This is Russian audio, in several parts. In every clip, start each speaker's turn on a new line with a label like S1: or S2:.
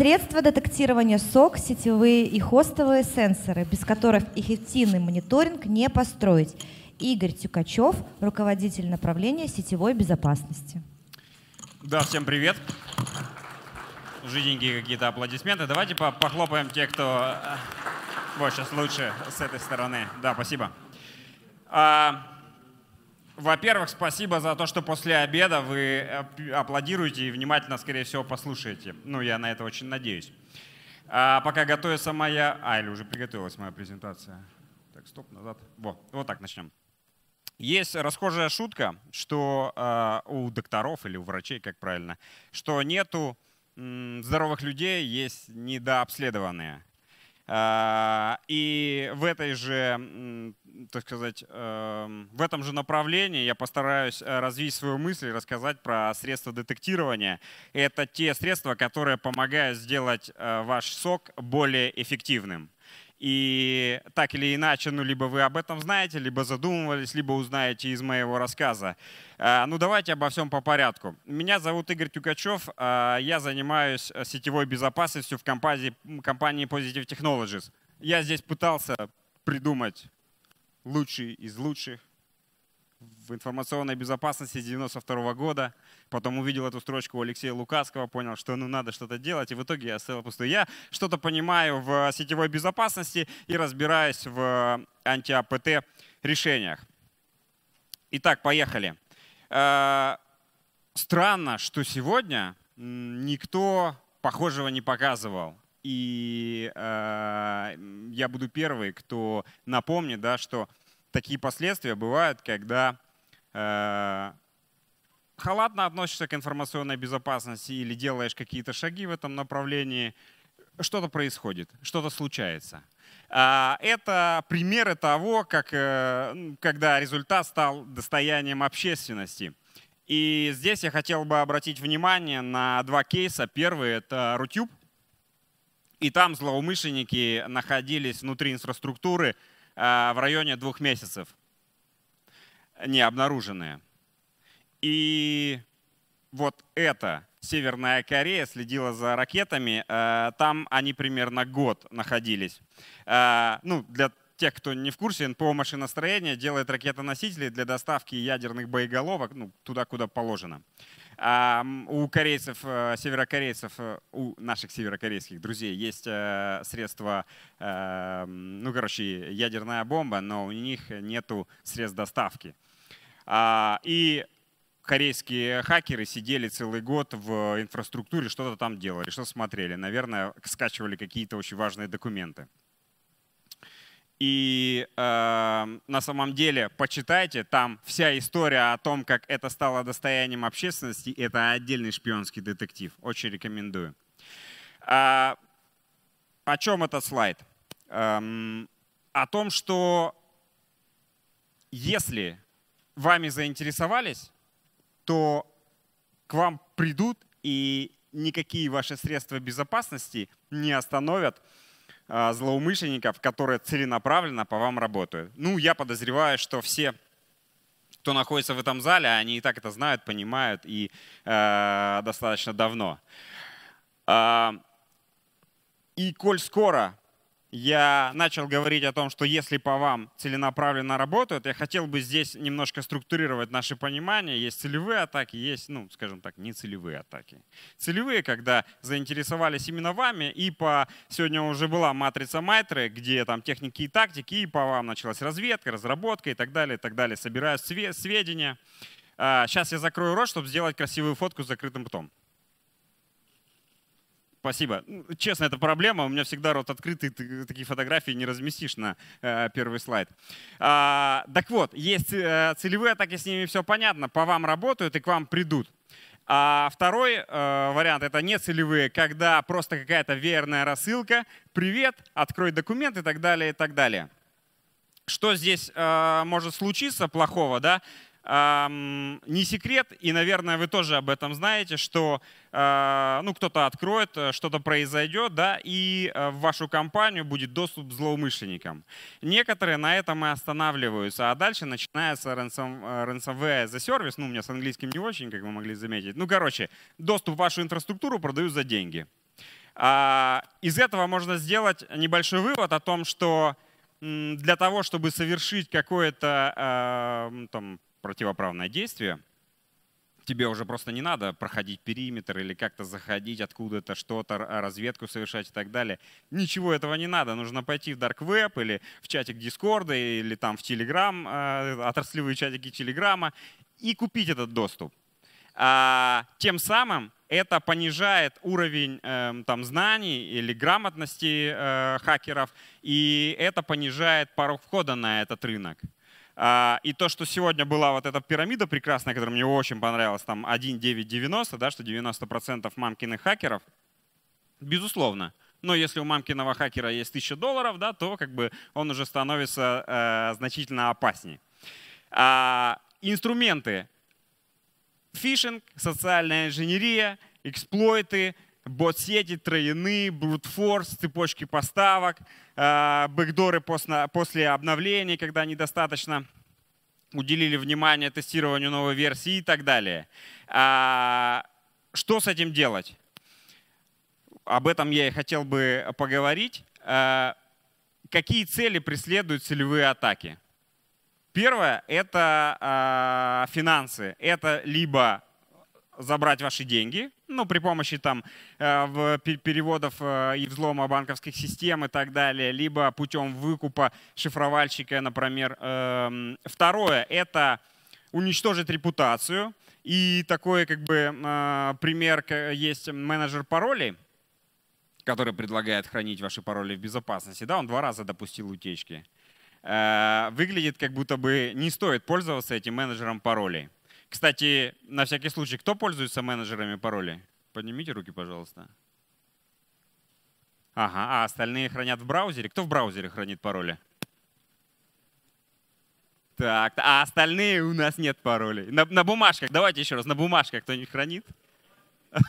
S1: Средства детектирования СОК, сетевые и хостовые сенсоры, без которых эффективный мониторинг не построить. Игорь Тюкачев, руководитель направления сетевой безопасности. Да, всем привет. Жиденькие какие-то аплодисменты. Давайте похлопаем те, кто... Э, вот, сейчас лучше с этой стороны. Да, спасибо. А, во-первых, спасибо за то, что после обеда вы э, аплодируете и внимательно, скорее всего, послушаете. Ну, я на это очень надеюсь. А пока готовится моя... А, или уже приготовилась моя презентация. Так, стоп, назад. Во, вот так начнем. Есть расхожая шутка, что э, у докторов или у врачей, как правильно, что нету здоровых людей, есть недообследованные. А, и в этой же, так сказать, эм, в этом же направлении я постараюсь э, развить свою мысль и рассказать про средства детектирования. Это те средства, которые помогают сделать э, ваш сок более эффективным. И так или иначе, ну, либо вы об этом знаете, либо задумывались, либо узнаете из моего рассказа. А, ну, давайте обо всем по порядку. Меня зовут Игорь Тюкачев. А, я занимаюсь э, сетевой безопасностью в компании, компании Positive Technologies. Я здесь пытался придумать лучший из лучших в информационной безопасности с 92 года. Потом увидел эту строчку у Алексея Лукаского, понял, что ну надо что-то делать. И в итоге я оставил пустую. Я что-то понимаю в э, сетевой безопасности и разбираюсь в э, анти-АПТ решениях. Итак, поехали. Э, странно, что сегодня никто похожего не показывал. И э, я буду первый, кто напомнит, да, что такие последствия бывают, когда э, халатно относишься к информационной безопасности или делаешь какие-то шаги в этом направлении, что-то происходит, что-то случается. А, это примеры того, как, э, когда результат стал достоянием общественности. И здесь я хотел бы обратить внимание на два кейса. Первый — это Рутюб. И там злоумышленники находились внутри инфраструктуры — Э, в районе двух месяцев, не обнаруженные. И вот это Северная Корея следила за ракетами, э, там они примерно год находились. Э, ну, для тех, кто не в курсе, НПО «Машиностроение» делает ракетоносители для доставки ядерных боеголовок ну, туда, куда положено. А у корейцев, э, северокорейцев, э, у наших северокорейских друзей есть э, средства, ну, короче, ядерная бомба, но у них нету средств доставки. А, и корейские хакеры сидели целый год в инфраструктуре, что-то там делали, что смотрели. Наверное, скачивали какие-то очень важные документы. И э, на самом деле, почитайте, там вся история о том, как это стало достоянием общественности, это отдельный шпионский детектив. Очень рекомендую. А, о чем этот слайд? Эм, о том, что если вами заинтересовались, то к вам придут и никакие ваши средства безопасности не остановят Э, злоумышленников, которые целенаправленно по вам работают. Ну, я подозреваю, что все, кто находится в этом зале, они и так это знают, понимают и э, достаточно давно. Э, и коль скоро я начал говорить о том, что если по вам целенаправленно работают, я хотел бы здесь немножко структурировать наше понимание. Есть целевые атаки, есть, ну, скажем так, нецелевые атаки. Целевые, когда заинтересовались именно вами, и по сегодня уже была матрица Майтры, где там техники и тактики, и по вам началась разведка, разработка и так далее, и так далее. Собираю сведения. Сейчас а, я закрою рот, чтобы сделать красивую фотку с закрытым ртом. Спасибо. Ну, честно, это проблема. У меня всегда рот открытый, ты такие фотографии не разместишь на э, первый слайд. А, так вот, есть э, целевые атаки, с ними все понятно. По вам работают и к вам придут. А второй э, вариант это не целевые, когда просто какая-то верная рассылка, привет, открой документ и так далее, и так далее. Что здесь э, может случиться плохого, да? не секрет, и, наверное, вы тоже об этом знаете, что а, ну, кто-то откроет, э, что-то произойдет, да, и э, в вашу компанию будет доступ к злоумышленникам. Некоторые на этом и останавливаются, а дальше начинается э, ransomware за сервис, ну, у меня с английским не очень, как вы могли заметить. Ну, короче, доступ в вашу инфраструктуру продают за деньги. А, из этого можно сделать небольшой вывод о том, что для того, чтобы совершить какое-то там, противоправное действие, тебе уже просто не надо проходить периметр или как-то заходить откуда-то, что-то, а, разведку совершать и так далее. Ничего этого не надо. Нужно пойти в Dark Web или в чатик Дискорда или там в Телеграм, э, отраслевые чатики Телеграма и купить этот доступ. А, тем самым это понижает уровень эм, там, знаний или грамотности э, хакеров, и это понижает порог входа на этот рынок. А, и то, что сегодня была вот эта пирамида прекрасная, которая мне очень понравилась, там 1,990, да, что 90% мамкиных хакеров, безусловно, но если у мамкиного хакера есть 1000 долларов, да, то как бы он уже становится э, значительно опаснее. А, инструменты. Фишинг, социальная инженерия, эксплойты, бот-сети, троины, брутфорс, цепочки поставок, а, бэкдоры после обновления, когда недостаточно уделили внимание тестированию новой версии и так далее. А, что с этим делать? Об этом я и хотел бы поговорить. А, какие цели преследуют целевые атаки? Первое – это финансы. Это либо забрать ваши деньги, ну, при помощи там э, переводов э, и взлома банковских систем и так далее, либо путем выкупа шифровальщика, например. Эм, второе — это уничтожить репутацию. И такой как бы э, пример есть менеджер паролей, который предлагает хранить ваши пароли в безопасности. Да, он два раза допустил утечки. Выглядит, как будто бы не стоит пользоваться этим менеджером паролей. Кстати, на всякий случай, кто пользуется менеджерами паролей? Поднимите руки, пожалуйста. Ага, а остальные хранят в браузере. Кто в браузере хранит пароли? Так, а остальные у нас нет паролей. На, на бумажках, давайте еще раз, на бумажках кто-нибудь хранит?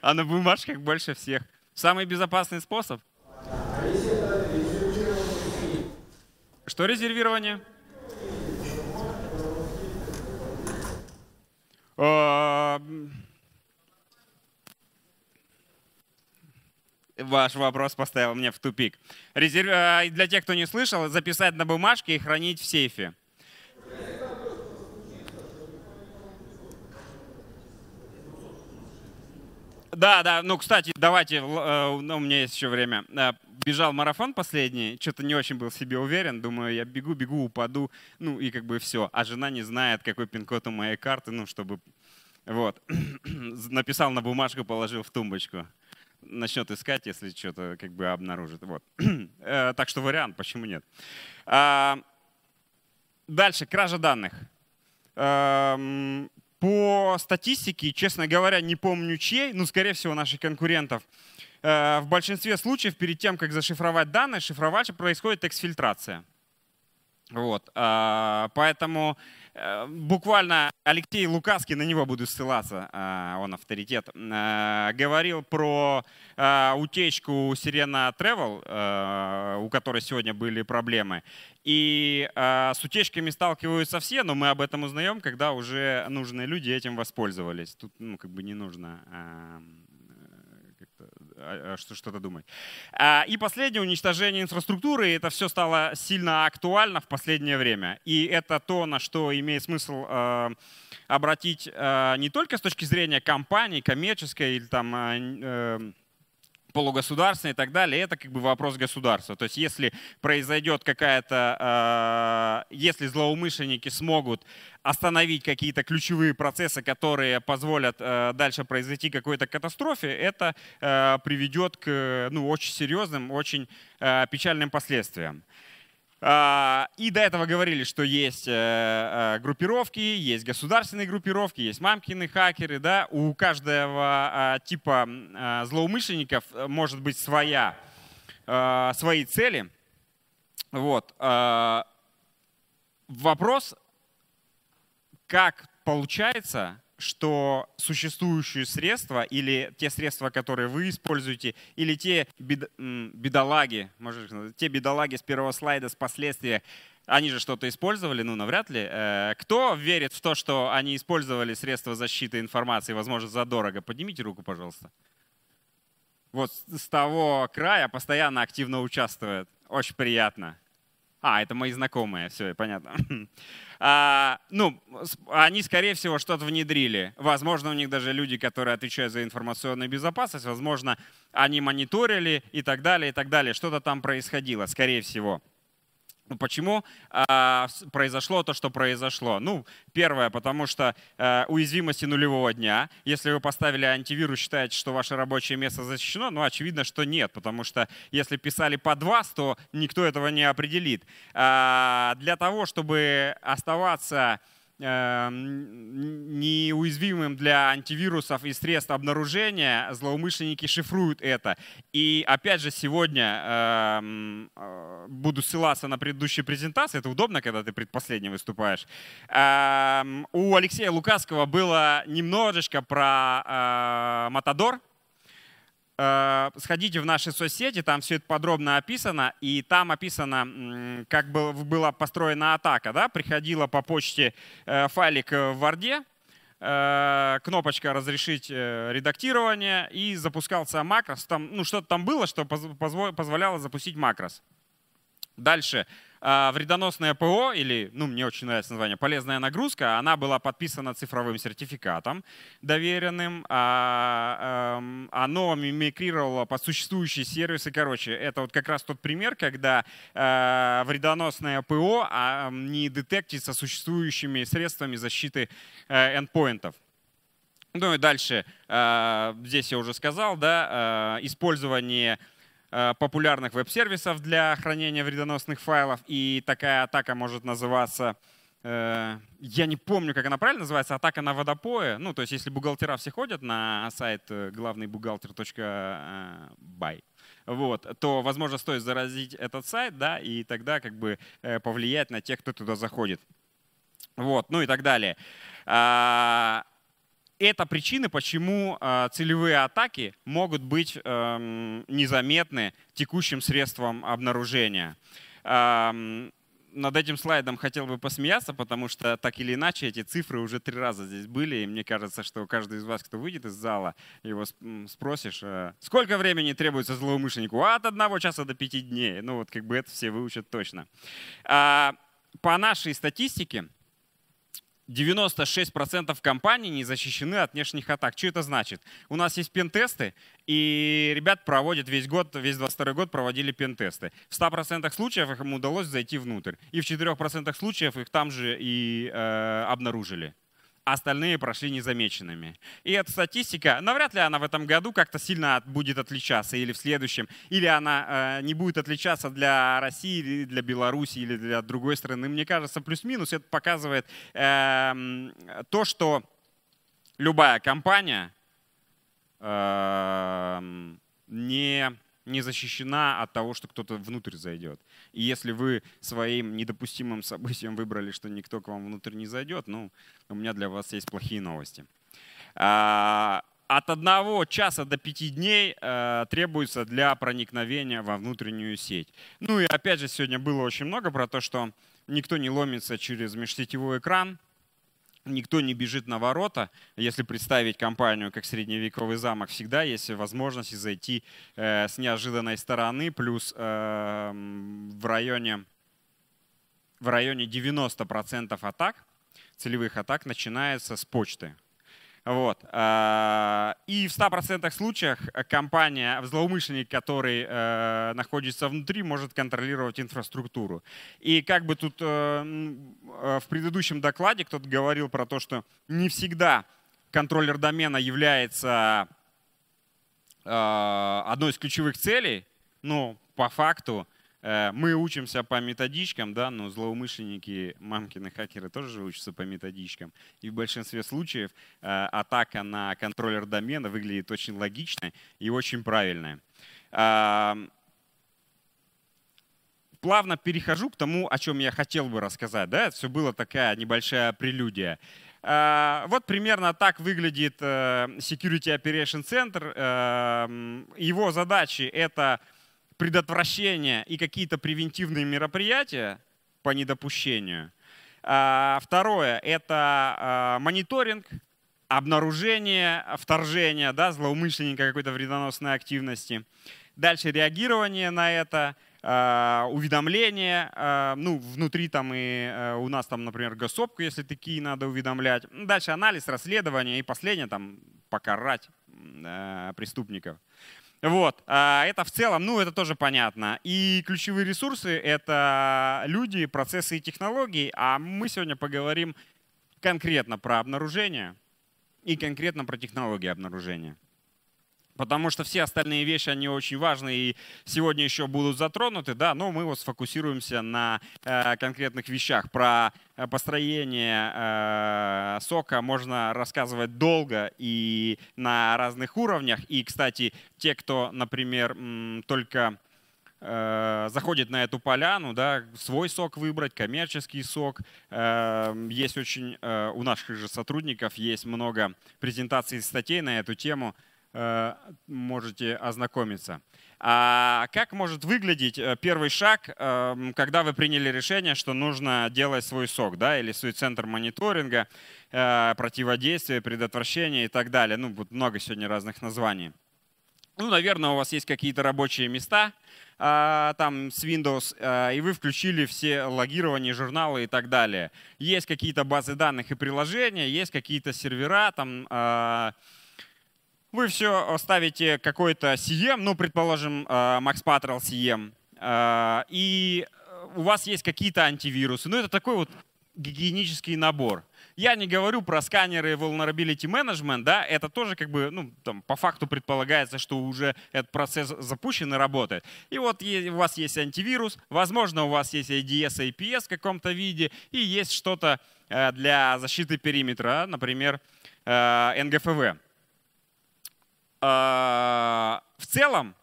S1: А на бумажках больше всех. Самый безопасный способ? Что резервирование? Ваш вопрос поставил меня в тупик. Резерв... Э, для тех, кто не слышал, записать на бумажке и хранить в сейфе. Да, да, ну, кстати, давайте, э, ну, у меня есть еще время. Э, бежал марафон последний, что-то не очень был в себе уверен, думаю, я бегу, бегу, упаду, ну и как бы все. А жена не знает, какой пин-код у моей карты, ну чтобы... Вот. Написал на бумажку, положил в тумбочку. Начнет искать, если что-то как бы обнаружит. Вот. Э, так что вариант, почему нет. А, дальше, кража данных. Эм, по статистике, честно говоря, не помню чьей, ну, скорее всего, наших конкурентов, Э, в большинстве случаев перед тем, как зашифровать данные, шифровать происходит эксфильтрация. Вот, а, поэтому э, буквально Алексей Лукаский, на него буду ссылаться, э, он авторитет, говорил про утечку Sirena Travel, у которой сегодня были проблемы. И с утечками сталкиваются все, но мы об этом узнаем, когда уже нужные люди этим воспользовались. Тут ну, как бы не нужно эм, а, а, что-то думать. А, и последнее, уничтожение инфраструктуры. это все стало сильно актуально в последнее время. И это то, на что имеет смысл обратить не только с точки зрения компании, коммерческой или там э, полугосударственные и так далее, это как бы вопрос государства. То есть если произойдет какая-то, э, если злоумышленники смогут остановить какие-то ключевые процессы, которые позволят э, дальше произойти какой-то катастрофе, это э, приведет к э, ну, очень серьезным, очень э, печальным последствиям. А, и до этого говорили, что есть э, э, группировки, есть государственные группировки, есть мамкины хакеры. Да? У каждого а, типа а, злоумышленников может быть своя, свои цели. Вот. Вопрос, как получается что существующие средства или те средства, которые вы используете, или те бед, бедолаги, может, те бедолаги с первого слайда с последствия, они же что-то использовали, ну, навряд ли. Э, кто верит в то, что они использовали средства защиты информации, возможно, задорого? Поднимите руку, пожалуйста. Вот с того края постоянно активно участвует. Очень приятно. А, это мои знакомые, все, понятно. А, ну, они, скорее всего, что-то внедрили. Возможно, у них даже люди, которые отвечают за информационную безопасность, возможно, они мониторили и так далее, и так далее. Что-то там происходило, скорее всего. Ну, почему э, произошло то, что произошло? Ну, первое, потому что э, уязвимости нулевого дня. Если вы поставили антивирус, считаете, что ваше рабочее место защищено, ну, очевидно, что нет, потому что если писали под вас, то никто этого не определит. Э, для того, чтобы оставаться Эм, неуязвимым для антивирусов и средств обнаружения, злоумышленники шифруют это. И опять же, сегодня эм, э, буду ссылаться на предыдущие презентации, это удобно, когда ты предпоследний выступаешь. Эм, у Алексея Лукаского было немножечко про э, Матадор, Э, сходите в наши соцсети, там все это подробно описано, и там описано, как была построена атака. Да? Приходила по почте э, файлик э, в Варде, кнопочка «Разрешить редактирование», и запускался макрос. Там, ну, что-то там было, что позволяло запустить макрос. Дальше. А, вредоносное ПО, или, ну, мне очень нравится название, полезная нагрузка, она была подписана цифровым сертификатом доверенным, а, а, оно мимикрировало под существующие сервисы. Короче, это вот как раз тот пример, когда а, вредоносное ПО а, эм, не детектится существующими средствами защиты а, эндпоинтов. Ну и дальше, э, здесь я уже сказал, да, использование Э, популярных веб-сервисов для хранения вредоносных файлов, и такая атака может называться э, я не помню, как она правильно называется, атака на водопое. Ну, то есть, если бухгалтера все ходят на сайт э, главныйбухгалтер.бай, вот, то, возможно, стоит заразить этот сайт, да, и тогда как бы повлиять на тех, кто туда заходит. Вот, ну и так далее. А, это причины, почему а, целевые атаки могут быть эм, незаметны текущим средством обнаружения. Над этим слайдом хотел бы посмеяться, потому что так или иначе эти цифры уже три раза здесь были, и мне кажется, что каждый из вас, кто выйдет из зала, его спросишь, э, сколько времени требуется злоумышленнику? От одного часа до пяти дней. Ну вот как бы это все выучат точно. А, по нашей статистике, 96% компаний не защищены от внешних атак. Что это значит? У нас есть пентесты, и ребят проводят весь год, весь 22 год проводили пентесты. В 100% случаев им удалось зайти внутрь. И в 4% случаев их там же и э, обнаружили остальные прошли незамеченными. И эта статистика, навряд ли она в этом году как-то сильно будет отличаться или в следующем, или она э, не будет отличаться для России, или для Беларуси, или для другой страны. Мне кажется, плюс-минус это показывает э, то, что любая компания э, не не защищена от того, что кто-то внутрь зайдет. И если вы своим недопустимым событием выбрали, что никто к вам внутрь не зайдет, ну, у меня для вас есть плохие новости. А, от одного часа до пяти дней э, требуется для проникновения во внутреннюю сеть. Ну и опять же, сегодня было очень много про то, что никто не ломится через межсетевой экран, Никто не бежит на ворота. Если представить компанию как средневековый замок, всегда есть возможность зайти э, с неожиданной стороны. Плюс э, в, районе, в районе 90% атак, целевых атак, начинается с почты. Вот. А, и в 100% случаях компания, злоумышленник, который э, находится внутри, может контролировать инфраструктуру. И как бы тут э, э, в предыдущем докладе кто-то говорил про то, что не всегда контроллер домена является одной из ключевых целей, но по факту Э, мы учимся по методичкам, да, но злоумышленники, мамкины хакеры тоже учатся по методичкам. И в большинстве случаев э, атака на контроллер домена выглядит очень логично и очень правильно. Плавно перехожу к тому, о чем я хотел бы рассказать. Да? Это все было такая небольшая прелюдия. Э, вот примерно так выглядит Security Operation Center. Эм, его задачи — это предотвращение и какие-то превентивные мероприятия по недопущению. А, второе – это а, мониторинг, обнаружение вторжения да, злоумышленника какой-то вредоносной активности. Дальше реагирование на это, а, уведомление, ну, внутри там и э, у нас там, например, госопку, если такие надо уведомлять. Дальше анализ, расследование и последнее там покарать э, преступников. Вот, а, это в целом, ну, это тоже понятно. И ключевые ресурсы — это люди, процессы и технологии, а мы сегодня поговорим конкретно про обнаружение и конкретно про технологии обнаружения. Потому что все остальные вещи, они очень важны и сегодня еще будут затронуты, да, но мы вот сфокусируемся на э, конкретных вещах. Про э, построение э, сока можно рассказывать долго и на разных уровнях. И, кстати, те, кто, например, только э, заходит на эту поляну, да, свой сок выбрать, коммерческий сок. Э, есть очень, у наших же сотрудников есть много презентаций и статей на эту тему. Э, можете ознакомиться. А как может выглядеть э, первый шаг, эм, когда вы приняли решение, что нужно делать свой СОК, да, или свой центр мониторинга, э, противодействия, предотвращения и так далее. Ну, вот много сегодня разных названий. Ну, наверное, у вас есть какие-то рабочие места а, там с Windows, и вы включили все логирование, журналы и так далее. Есть какие-то базы данных и приложения, есть какие-то сервера, там а, вы все э, ставите какой-то CM, ну, предположим, Max Patrol CM, и э, у вас есть какие-то антивирусы. Ну, это такой вот гигиенический набор. Я не говорю про сканеры vulnerability management, да, это тоже как бы, ну, там, по факту предполагается, что уже этот процесс запущен и работает. И вот у вас есть антивирус, возможно, у вас есть IDS IPS в каком-то виде, и есть что-то э, для защиты периметра, например, НГФВ. А, в целом,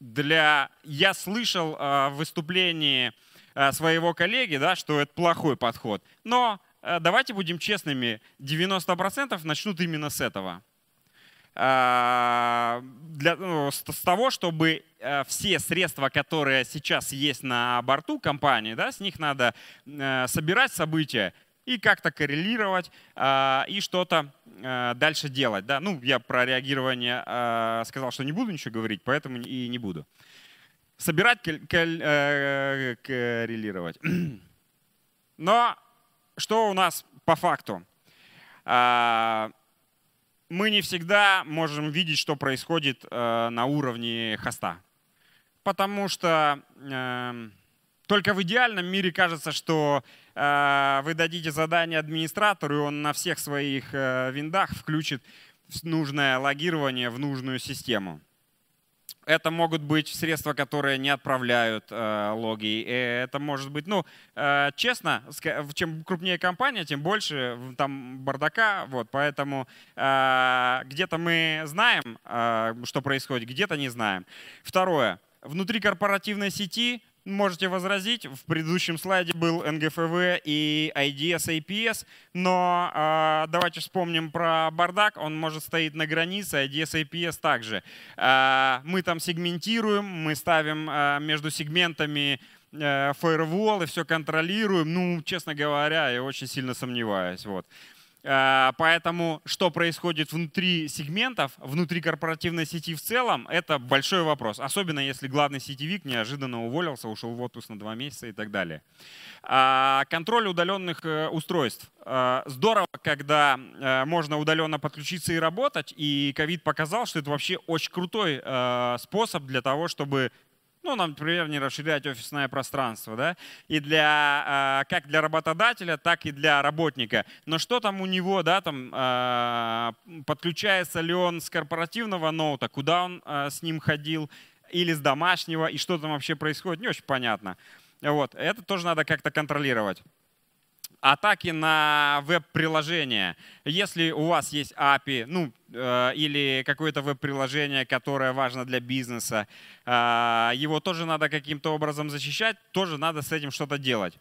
S1: для, я слышал а, в выступлении а, своего коллеги, да, что это плохой подход. Но давайте будем честными, 90% начнут именно с этого. Для, ну, с того, чтобы все средства, которые сейчас есть на борту компании, да, с них надо собирать события и как-то коррелировать а, и что-то а, дальше делать. Да? Ну, я про реагирование а, сказал, что не буду ничего говорить, поэтому и не буду. Собирать, э, коррелировать. Но что у нас по факту? Мы не всегда можем видеть, что происходит э, на уровне хоста, потому что эм, только в идеальном мире кажется, что э, вы дадите задание администратору, и он на всех своих э, виндах включит нужное логирование в нужную систему. Это могут быть средства, которые не отправляют э, логи. Это может быть, ну, э, честно, чем крупнее компания, тем больше там бардака. Вот, поэтому э, где-то мы знаем, э, что происходит, где-то не знаем. Второе. Внутри корпоративной сети можете возразить, в предыдущем слайде был НГФВ и IDS, APS, но э, давайте вспомним про бардак, он может стоит на границе, IDS, APS также. Э, мы там сегментируем, мы ставим э, между сегментами э, фаервол и все контролируем. Ну, честно говоря, я очень сильно сомневаюсь. Вот. Э, поэтому что происходит внутри сегментов, внутри корпоративной сети в целом, это большой вопрос. Особенно если главный сетевик неожиданно уволился, ушел в отпуск на два месяца и так далее. А, контроль удаленных э, устройств. Э, здорово, когда можно удаленно подключиться и работать. И ковид показал, что это вообще очень крутой способ для того, чтобы ну, например, не расширять офисное пространство, да, и для, а, как для работодателя, так и для работника. Но что там у него, да, там, а, подключается ли он с корпоративного ноута, куда он а, с ним ходил, или с домашнего, и что там вообще происходит, не очень понятно. Вот, это тоже надо как-то контролировать атаки на веб-приложения. Если у вас есть API, ну, э, или какое-то веб-приложение, которое важно для бизнеса, э, его тоже надо каким-то образом защищать, тоже надо с этим что-то делать.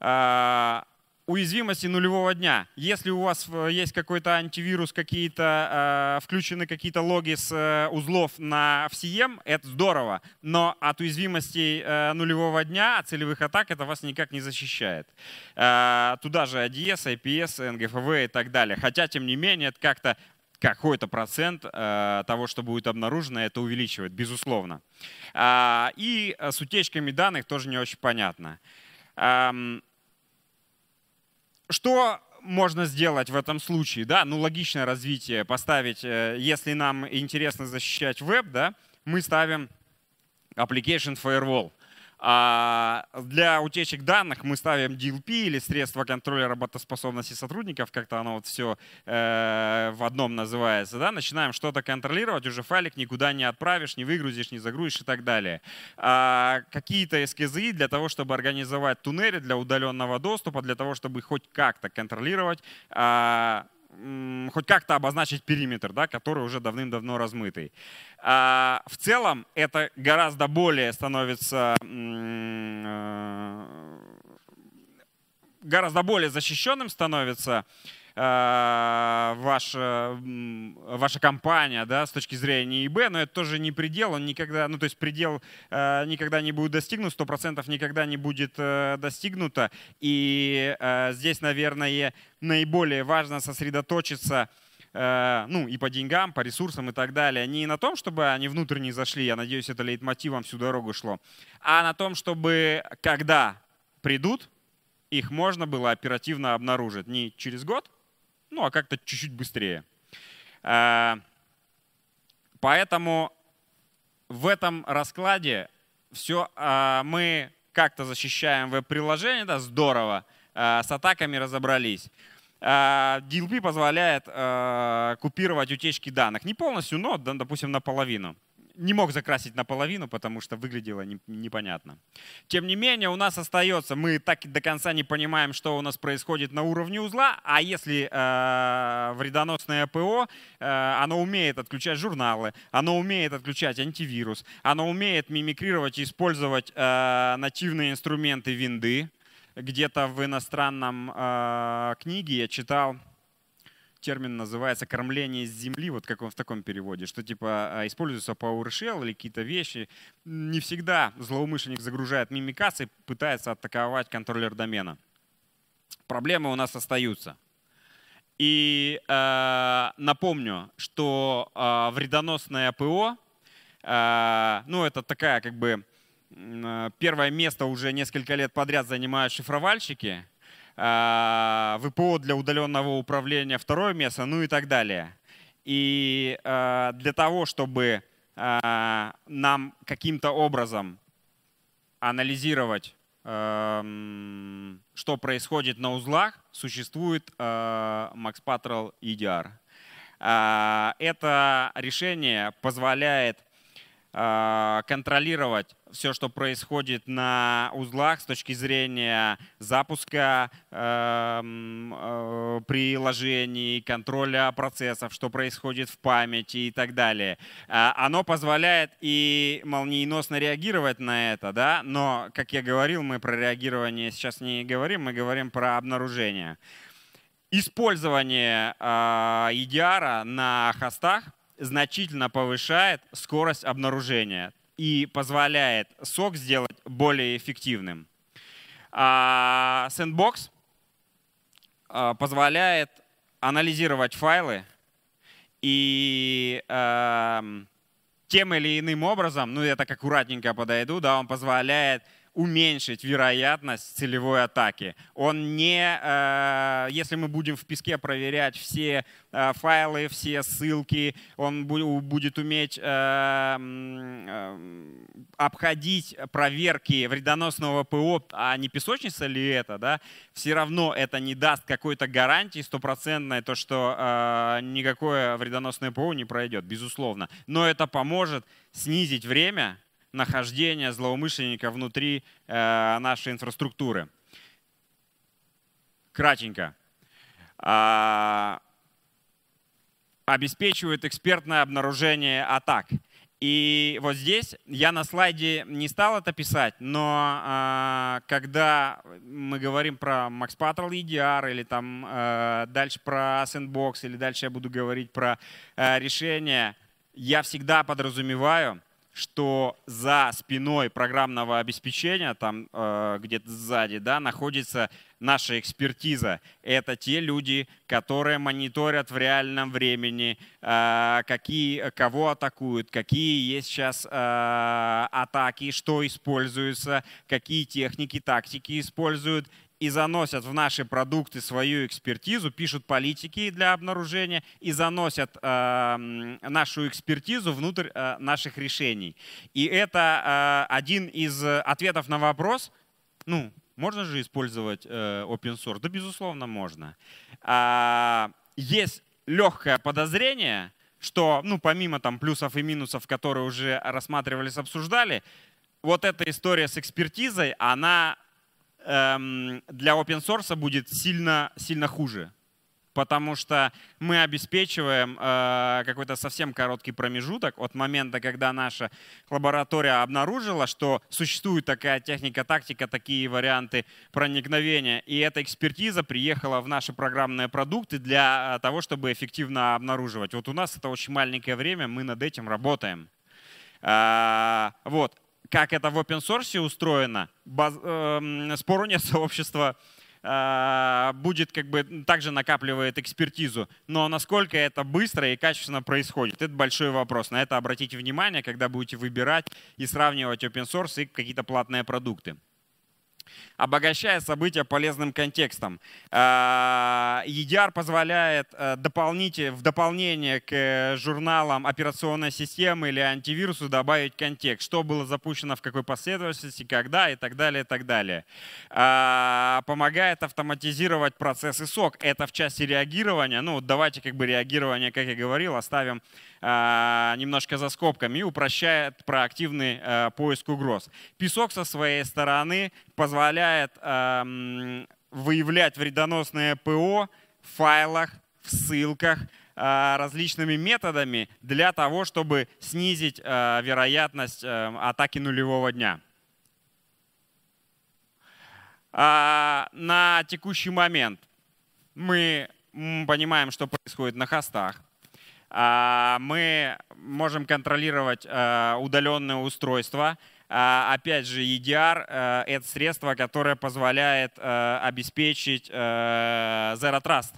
S1: Э, уязвимости нулевого дня. Если у вас э, есть какой-то антивирус, какие-то э, включены какие-то логи с э, узлов на FCM, это здорово, но от уязвимостей э, нулевого дня, от целевых атак это вас никак не защищает. Э, туда же ADS, IPS, NGFV и так далее. Хотя, тем не менее, это как-то какой-то процент э, того, что будет обнаружено, это увеличивает, безусловно. Э, и с утечками данных тоже не очень понятно. Э, что можно сделать в этом случае? Да, ну логичное развитие поставить, э, если нам интересно защищать веб, да, мы ставим application firewall. А, для утечек данных мы ставим DLP или средства контроля работоспособности сотрудников, как-то оно вот все э, в одном называется. Да? Начинаем что-то контролировать, уже файлик никуда не отправишь, не выгрузишь, не загрузишь и так далее. А, какие-то SKZI для того, чтобы организовать туннели для удаленного доступа, для того, чтобы хоть как-то контролировать а, хоть как-то обозначить периметр, да, который уже давным-давно размытый. А, в целом это гораздо более становится э, гораздо более защищенным становится а, ваша, ваша компания да, с точки зрения ИБ, но это тоже не предел, он никогда, ну то есть предел а, никогда не будет достигнут, 100% никогда не будет э, достигнуто. И э, здесь, наверное, наиболее важно сосредоточиться э, ну и по деньгам, по ресурсам и так далее, не на том, чтобы они внутренне зашли, я надеюсь, это лейтмотивом всю дорогу шло, а на том, чтобы когда придут, их можно было оперативно обнаружить. Не через год, ну а как-то чуть-чуть быстрее. Э, поэтому в этом раскладе все э, мы как-то защищаем веб-приложение, да, здорово, э, с атаками разобрались. DLP позволяет купировать утечки данных. Не полностью, но, допустим, наполовину не мог закрасить наполовину, потому что выглядело не, непонятно. Тем не менее, у нас остается, мы так до конца не понимаем, что у нас происходит на уровне узла, а если э, вредоносное ПО, э, оно умеет отключать журналы, оно умеет отключать антивирус, оно умеет мимикрировать и использовать э, нативные инструменты винды. Где-то в иностранном э, книге я читал, термин называется «кормление с земли», вот как он в таком переводе, что типа а, используется PowerShell или какие-то вещи. Не всегда злоумышленник загружает мимикас и пытается атаковать контроллер домена. Проблемы у нас остаются. И э, напомню, что э, вредоносное ПО, э, ну это такая как бы первое место уже несколько лет подряд занимают шифровальщики – а, ВПО для удаленного управления второе место, ну и так далее. И а, для того, чтобы а, нам каким-то образом анализировать, эм, что происходит на узлах, существует э, Max Patrol EDR. Это решение позволяет а, контролировать все, что происходит на узлах с точки зрения запуска э, э, приложений, контроля процессов, что происходит в памяти и так далее. А, оно позволяет и молниеносно реагировать на это, да? но, как я говорил, мы про реагирование сейчас не говорим, мы говорим про обнаружение. Использование а, EDR на хостах — значительно повышает скорость обнаружения и позволяет сок сделать более эффективным. Sandbox а, а, позволяет анализировать файлы и а, тем или иным образом, ну я так аккуратненько подойду, да, он позволяет уменьшить вероятность целевой атаки. Он не, э, если мы будем в песке проверять все э, файлы, все ссылки, он будет уметь э, обходить проверки вредоносного ПО, а не песочница ли это, да, все равно это не даст какой-то гарантии стопроцентной, то, что никакое вредоносное ПО не пройдет, безусловно. Но это поможет снизить время, нахождения злоумышленника внутри э, нашей инфраструктуры. Кратенько. А, обеспечивает экспертное обнаружение атак. И вот здесь я на слайде не стал это писать, но э, когда мы говорим про Max Patrol EDR или там э, дальше про Sandbox или дальше я буду говорить про э, решения, я всегда подразумеваю, что за спиной программного обеспечения, там э, где-то сзади, да, находится наша экспертиза. Это те люди, которые мониторят в реальном времени, э, какие, кого атакуют, какие есть сейчас э, атаки, что используется, какие техники, тактики используют и заносят в наши продукты свою экспертизу, пишут политики для обнаружения и заносят э, нашу экспертизу внутрь э, наших решений. И это э, один из ответов на вопрос, ну, можно же использовать э, open source? Да, безусловно, можно. А, есть легкое подозрение, что, ну, помимо там плюсов и минусов, которые уже рассматривались, обсуждали, вот эта история с экспертизой, она Эм, для open source будет сильно, сильно хуже. Потому что мы обеспечиваем э, какой-то совсем короткий промежуток от момента, когда наша лаборатория обнаружила, что существует такая техника, тактика, такие варианты проникновения. И эта экспертиза приехала в наши программные продукты для э, того, чтобы эффективно обнаруживать. Вот у нас это очень маленькое время, мы над этим работаем. А, вот как это в open source устроено, баз, эм, э, спорунья сообщества будет как бы также накапливает экспертизу. Но насколько это быстро и качественно происходит, это большой вопрос. На это обратите внимание, когда будете выбирать и сравнивать open source и какие-то платные продукты обогащая события полезным контекстом. А, EDR позволяет э, дополнить в дополнение к э, журналам операционной системы или антивирусу добавить контекст, что было запущено в какой последовательности, когда и так далее, и так далее. А, помогает автоматизировать процессы SOC. Это в части реагирования. Ну, давайте как бы реагирование, как я говорил, оставим Э, немножко за скобками и упрощает проактивный э, поиск угроз. Песок со своей стороны позволяет э, выявлять вредоносные ПО в файлах, в ссылках, различными методами для того, чтобы снизить вероятность атаки нулевого дня. А, на текущий момент мы понимаем, что происходит на хостах. А, мы можем контролировать а, удаленные устройства. Опять же, EDR а, — это средство, которое позволяет обеспечить Zero Trust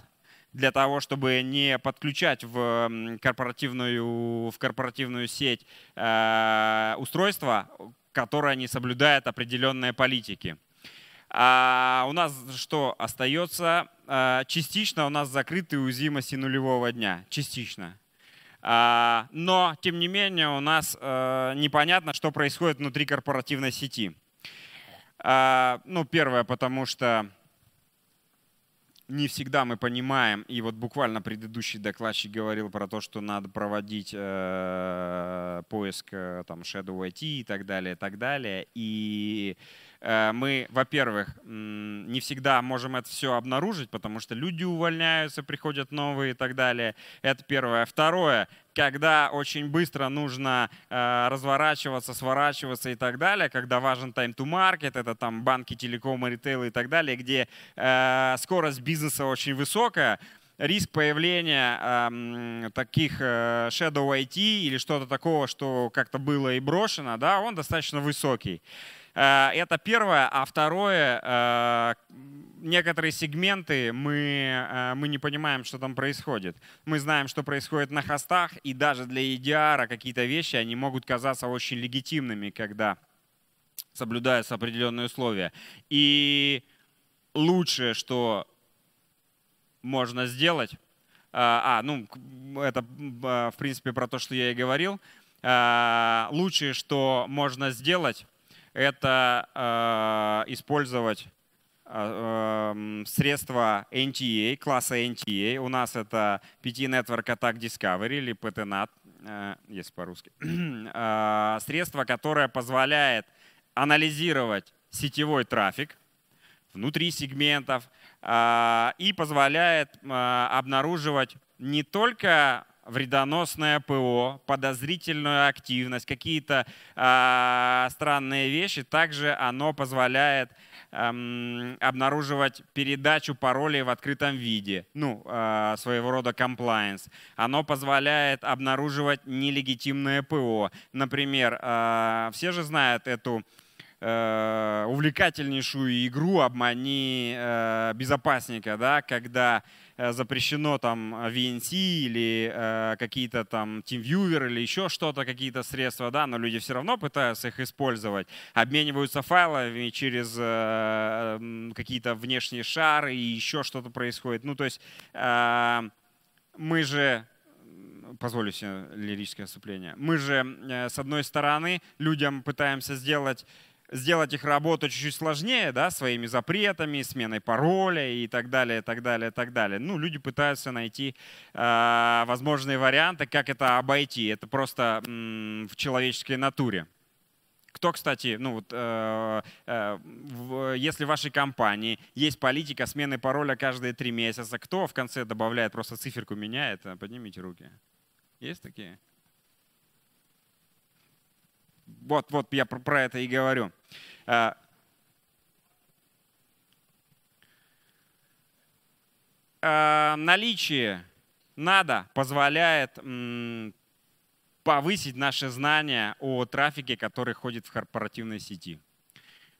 S1: для того, чтобы не подключать в корпоративную, в корпоративную сеть устройства, которое не соблюдает определенные политики. А у нас что остается? Частично у нас закрыты уязвимости нулевого дня. Частично. А, но, тем не менее, у нас э, непонятно, что происходит внутри корпоративной сети. А, ну, первое, потому что не всегда мы понимаем, и вот буквально предыдущий докладчик говорил про то, что надо проводить э, поиск э, там, Shadow IT и так далее, и так далее. И Э, мы, во-первых, не всегда можем это все обнаружить, потому что люди увольняются, приходят новые и так далее. Это первое. Второе, когда очень быстро нужно э, разворачиваться, сворачиваться и так далее, когда важен time to market, это там банки, телекомы, ритейлы и так далее, где э, скорость бизнеса очень высокая, риск появления э, таких э, shadow IT или что-то такого, что как-то было и брошено, да, он достаточно высокий. Э, это первое. А второе, э, некоторые сегменты мы, э, мы не понимаем, что там происходит. Мы знаем, что происходит на хостах, и даже для EDR какие-то вещи, они могут казаться очень легитимными, когда соблюдаются определенные условия. И лучшее, что можно сделать, а, ну, это, в принципе, про то, что я и говорил, лучшее, что можно сделать, это э, использовать э, эм, средства NTA, класса NTA. У нас это PT Network Attack Discovery или PTNAT, э, есть по-русски. э, средство, которое позволяет анализировать сетевой трафик внутри сегментов э, и позволяет э, обнаруживать не только вредоносное ПО, подозрительную активность, какие-то э, странные вещи. Также оно позволяет эм, обнаруживать передачу паролей в открытом виде, ну, а, своего рода compliance. Оно позволяет обнаруживать нелегитимное ПО. Например, а, все же знают эту э, увлекательнейшую игру «Обмани э, безопасника», да, когда Э, запрещено там э, VNC или э, какие-то там TeamViewer или еще что-то, какие-то средства, да, но люди все равно пытаются их использовать, обмениваются файлами через э, какие-то внешние шары и еще что-то происходит. Ну, то есть э, мы же позволю себе лирическое выступление. Мы же, э, с одной стороны, людям пытаемся сделать сделать их работу чуть-чуть сложнее, да, своими запретами, сменой пароля и так далее, так далее, так далее. Ну, люди пытаются найти э, возможные варианты, как это обойти. Это просто м, в человеческой натуре. Кто, кстати, ну вот, э, э, в, если в вашей компании есть политика смены пароля каждые три месяца, кто в конце добавляет просто циферку меняет? Э, поднимите руки. Есть такие? Вот, вот я про, про это и говорю. Наличие надо позволяет повысить наши знания о трафике, который ходит в корпоративной сети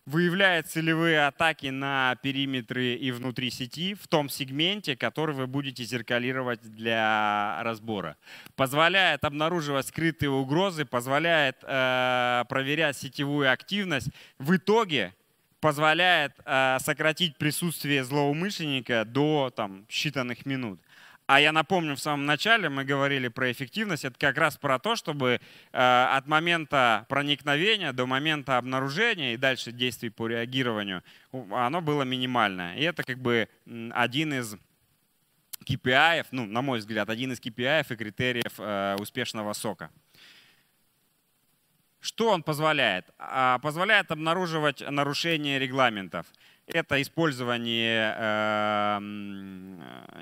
S1: выявляет целевые атаки на периметры и внутри сети в том сегменте, который вы будете зеркалировать для разбора. Позволяет обнаруживать скрытые угрозы, позволяет э, проверять сетевую активность. В итоге позволяет э, сократить присутствие злоумышленника до там, считанных минут. А я напомню, в самом начале мы говорили про эффективность. Это как раз про то, чтобы э, от момента проникновения до момента обнаружения и дальше действий по реагированию оно было минимальное. И это как бы один из KPI, ну, на мой взгляд, один из KPI и критериев э, успешного сока. Что он позволяет? А, позволяет обнаруживать нарушение регламентов это использование э,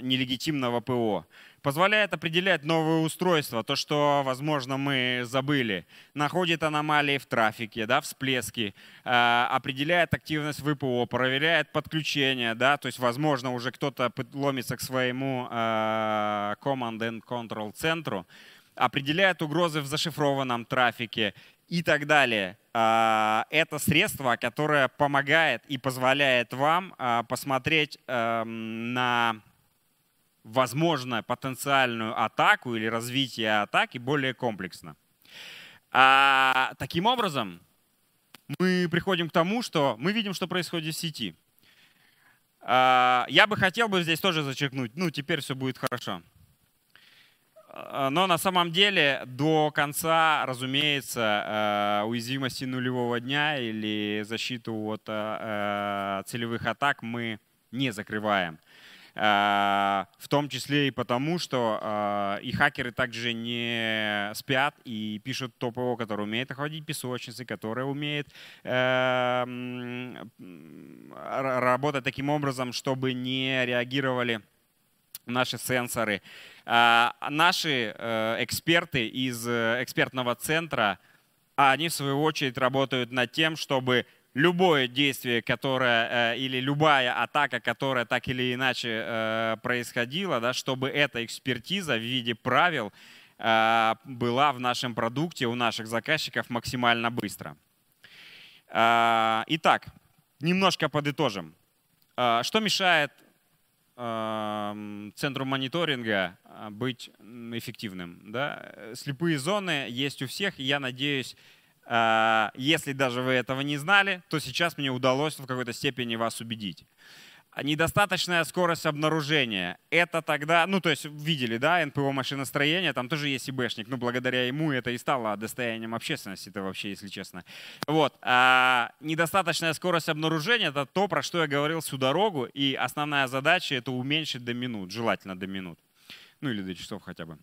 S1: нелегитимного ПО. Позволяет определять новые устройства, то, что, возможно, мы забыли. Находит аномалии в трафике, да, всплески, э, определяет активность ВПО, проверяет подключение. Да, то есть, возможно, уже кто-то ломится к своему э, Command and Control центру определяет угрозы в зашифрованном трафике и так далее. А, это средство, которое помогает и позволяет вам а, посмотреть эм, на возможную потенциальную атаку или развитие атаки более комплексно. А, таким образом, мы приходим к тому, что мы видим, что происходит в сети. я бы хотел бы здесь тоже зачеркнуть, ну теперь все будет хорошо. А, но на самом деле до конца, разумеется, э, уязвимости нулевого дня или защиту от э, э, целевых атак мы не закрываем. В том числе и потому, что и хакеры также не спят и пишут то который умеет охватить песочницы, который умеет работать таким образом, чтобы не реагировали наши сенсоры. А, наши э, эксперты из э, экспертного центра, они в свою очередь работают над тем, чтобы любое действие, которое э, или любая атака, которая так или иначе происходила, да, чтобы эта экспертиза в виде правил была в нашем продукте у наших заказчиков максимально быстро. А, итак, немножко подытожим. А, что мешает Эм, центру мониторинга а, быть эффективным. Да? Слепые зоны есть у всех, и я надеюсь, а, если даже вы этого не знали, то сейчас мне удалось в какой-то степени вас убедить. А недостаточная скорость обнаружения. Это тогда, ну то есть видели, да, НПО машиностроения, там тоже есть ИБшник, но благодаря ему это и стало достоянием общественности, это вообще, если честно. Вот, а недостаточная скорость обнаружения, это то, про что я говорил всю дорогу, и основная задача это уменьшить до минут, желательно до минут, ну или до часов хотя бы.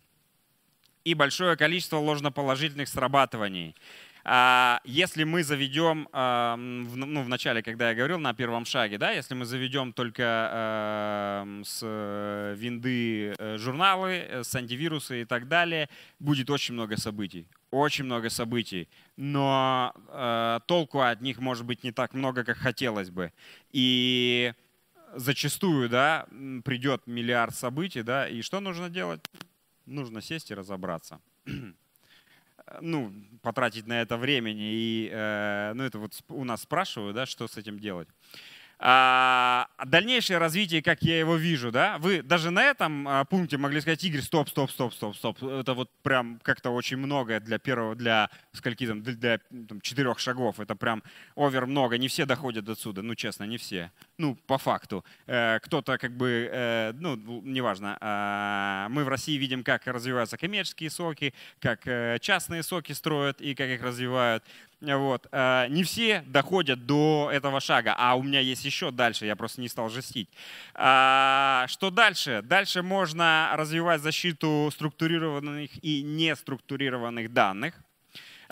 S1: И большое количество ложноположительных срабатываний. А, если мы заведем, а, ну, в начале, когда я говорил на первом шаге, да, если мы заведем только а, с э, винды э, журналы, э, с антивирусы и так далее, будет очень много событий. Очень много событий, но э, толку от них может быть не так много, как хотелось бы. И зачастую, да, придет миллиард событий, да, и что нужно делать? Нужно сесть и разобраться. ну, потратить на это времени. И, э, ну, это вот у нас спрашивают, да, что с этим делать. А, а дальнейшее развитие, как я его вижу, да, вы даже на этом а, пункте могли сказать, Игорь, стоп, стоп, стоп, стоп, стоп, это вот прям как-то очень многое для первого, для скольки там, для там, четырех шагов, это прям овер много, не все доходят отсюда, ну честно, не все, ну по факту, э, кто-то как бы, э, ну, ну неважно, мы в России видим, как развиваются коммерческие соки, как э, частные соки строят и как их развивают, вот. Э, не все доходят до этого шага, а у меня есть еще дальше, я просто не стал жестить. А, что дальше? Дальше можно развивать защиту структурированных и неструктурированных данных.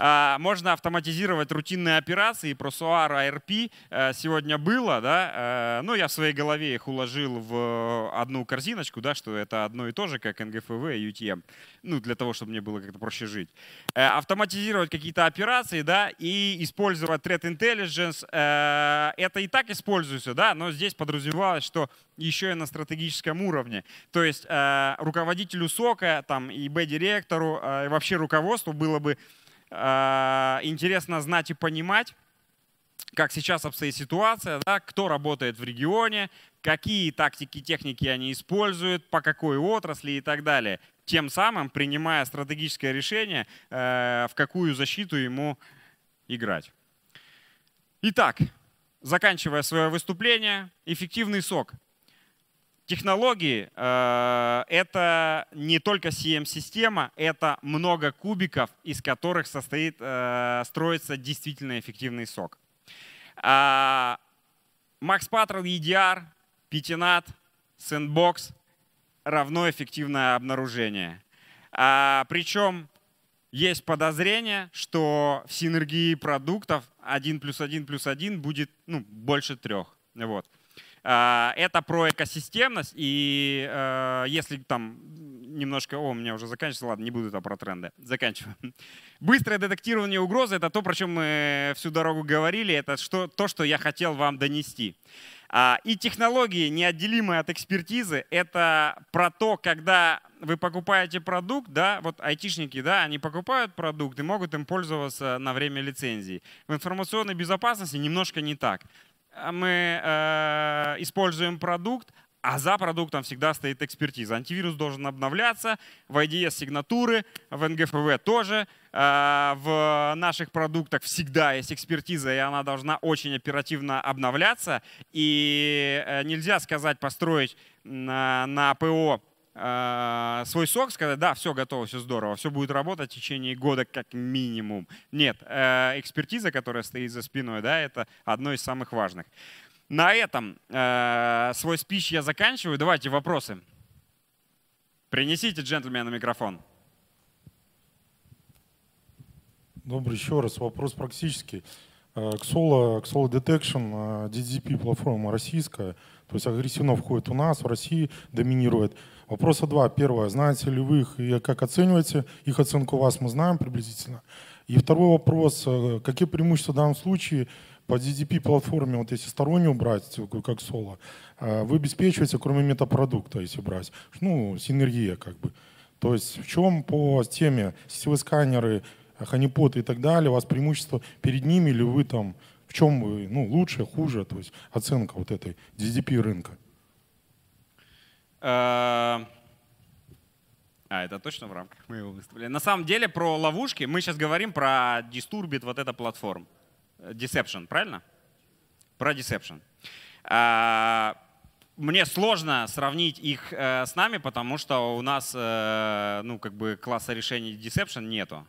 S1: А, можно автоматизировать рутинные операции. Про SOAR ARP а э, сегодня было. Да? Э, ну, я в своей голове их уложил в одну корзиночку, да, что это одно и то же, как NGFV и UTM. Эм. Ну, для того, чтобы мне было как-то проще жить. Э, автоматизировать какие-то операции да, и использовать Threat Intelligence. Это и так используется, да, но здесь подразумевалось, что еще и на стратегическом уровне. То есть руководителю сока там, и Б-директору, и вообще руководству было бы Э, интересно знать и понимать, как сейчас обстоит ситуация, да, кто работает в регионе, какие тактики и техники они используют, по какой отрасли и так далее. Тем самым принимая стратегическое решение, э, в какую защиту ему играть. Итак, заканчивая свое выступление, эффективный сок Технологии э, это не только CM-система, это много кубиков, из которых состоит, э, строится действительно эффективный сок. Э, Max Patrol EDR, Пятинат, Sandbox равно эффективное обнаружение. А, причем есть подозрение, что в синергии продуктов 1 плюс 1 плюс 1 будет ну, больше трех. Вот. А, это про экосистемность, и э, если там немножко, о, у меня уже заканчивается, ладно, не буду там про тренды, Заканчиваю. Быстрое детектирование угрозы — это то, про чем мы всю дорогу говорили, это что, то, что я хотел вам донести. А, и технологии, неотделимые от экспертизы, это про то, когда вы покупаете продукт, да, вот айтишники, да, они покупают продукт и могут им пользоваться на время лицензии. В информационной безопасности немножко не так. А мы э, используем продукт, а за продуктом всегда стоит экспертиза. Антивирус должен обновляться, в IDS сигнатуры, в НГФВ тоже. Э, в наших продуктах всегда есть экспертиза, и она должна очень оперативно обновляться. И э, нельзя сказать, построить на, на ПО а, свой сок, сказать, да, все готово, все здорово, все будет работать в течение года как минимум. Нет, э, экспертиза, которая стоит за спиной, да, это одно из самых важных. На этом э, свой спич я заканчиваю. Давайте вопросы. Принесите джентльмена микрофон. Добрый еще раз. Вопрос практический. Xolo, э, Xolo Detection, DDP платформа российская, то есть агрессивно входит у нас, в России доминирует. Вопроса два. Первое. Знаете ли вы их и как оцениваете? Их оценку вас мы знаем приблизительно. И второй вопрос. Э, какие преимущества в данном случае по DDP-платформе, вот если стороннюю брать, э, как соло, э, вы обеспечиваете, кроме метапродукта, если брать, ну, синергия как бы. То есть в чем по теме сетевые сканеры, ханипоты и так далее, у вас преимущество перед ними или вы там, в чем вы, ну, лучше, хуже, то есть оценка вот этой DDP рынка? Э, а, это точно в рамках моего выступления. На самом деле про ловушки мы сейчас говорим про Disturbit, вот эта платформа. Э, Deception, правильно? Про Deception. Э, мне сложно сравнить их с нами, потому что у нас ну, как бы класса решений Deception нету.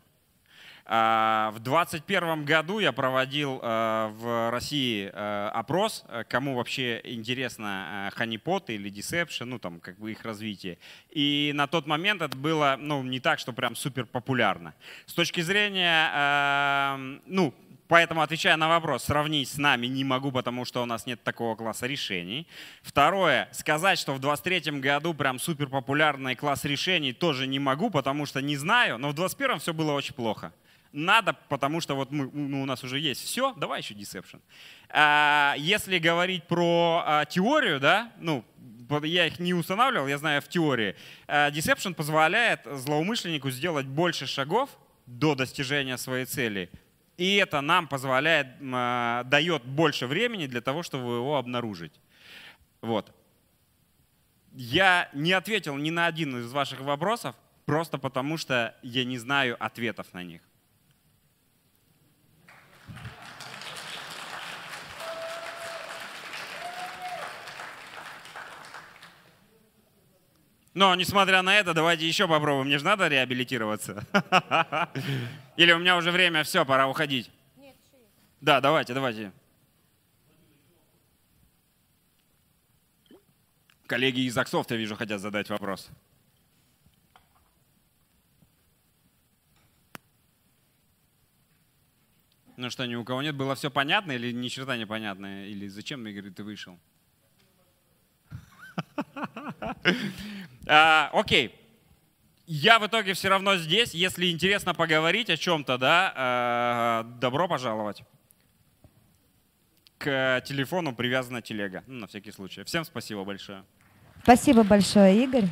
S1: А, в 2021 году я проводил э, в России э, опрос, э, кому вообще интересно ханипоты или десепшн, ну там как бы их развитие. И на тот момент это было ну, не так, что прям супер популярно. С точки зрения, эм, ну, Поэтому, отвечая на вопрос, сравнить с нами не могу, потому что у нас нет такого класса решений. Второе, сказать, что в 23 году прям супер популярный класс решений тоже не могу, потому что не знаю, но в 21 все было очень плохо надо, потому что вот мы, ну, у нас уже есть все, давай еще deception. А, если говорить про а, теорию, да, ну, я их не устанавливал, я знаю в теории, а, deception позволяет злоумышленнику сделать больше шагов до достижения своей цели, и это нам позволяет, а, дает больше времени для того, чтобы его обнаружить. Вот. Я не ответил ни на один из ваших вопросов, просто потому что я не знаю ответов на них. Но, несмотря на это, давайте еще попробуем. Мне же надо реабилитироваться. Или у меня уже время, все, пора уходить. Да, давайте, давайте. Коллеги из Аксофт, я вижу, хотят задать вопрос. Ну что, ни у кого нет? Было все понятно или ни черта непонятно? Или зачем, Игорь, ты вышел? А, окей. Я в итоге все равно здесь. Если интересно поговорить о чем-то, да, а, добро пожаловать. К телефону привязана телега, ну, на всякий случай. Всем спасибо большое. Спасибо большое, Игорь.